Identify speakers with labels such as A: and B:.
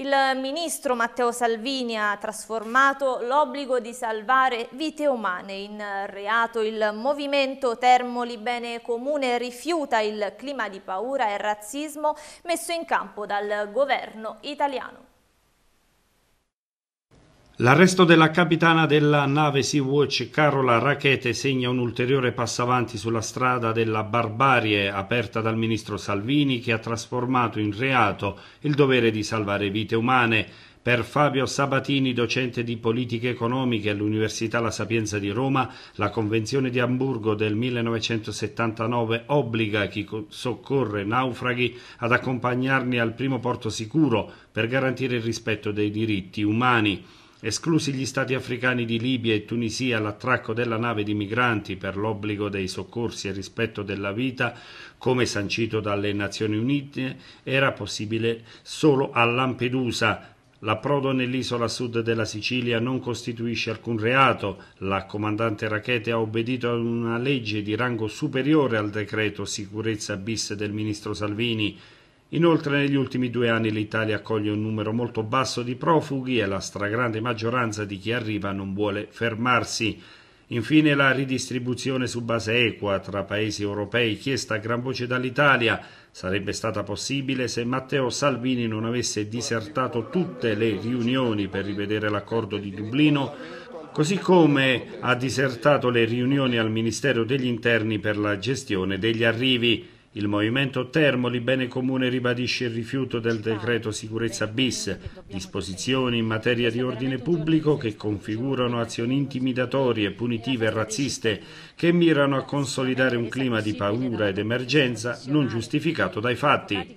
A: Il ministro Matteo Salvini ha trasformato l'obbligo di salvare vite umane in reato. Il movimento Termoli Bene Comune rifiuta il clima di paura e razzismo messo in campo dal governo italiano.
B: L'arresto della capitana della nave Sea-Watch Carola Rackete segna un ulteriore passo avanti sulla strada della barbarie aperta dal ministro Salvini che ha trasformato in reato il dovere di salvare vite umane. Per Fabio Sabatini, docente di politiche economiche all'Università La Sapienza di Roma, la Convenzione di Amburgo del 1979 obbliga chi soccorre naufraghi ad accompagnarli al primo porto sicuro per garantire il rispetto dei diritti umani esclusi gli stati africani di libia e tunisia l'attracco della nave di migranti per l'obbligo dei soccorsi e rispetto della vita come sancito dalle nazioni unite era possibile solo a lampedusa L'approdo nell'isola sud della Sicilia non costituisce alcun reato. La comandante Rachete ha obbedito a una legge di rango superiore al decreto sicurezza bis del ministro Salvini Inoltre negli ultimi due anni l'Italia accoglie un numero molto basso di profughi e la stragrande maggioranza di chi arriva non vuole fermarsi. Infine la ridistribuzione su base equa tra paesi europei chiesta a gran voce dall'Italia sarebbe stata possibile se Matteo Salvini non avesse disertato tutte le riunioni per rivedere l'accordo di Dublino, così come ha disertato le riunioni al Ministero degli Interni per la gestione degli arrivi. Il Movimento Termoli Bene Comune ribadisce il rifiuto del decreto sicurezza bis, disposizioni in materia di ordine pubblico che configurano azioni intimidatorie, punitive e razziste che mirano a consolidare un clima di paura ed emergenza non giustificato dai fatti.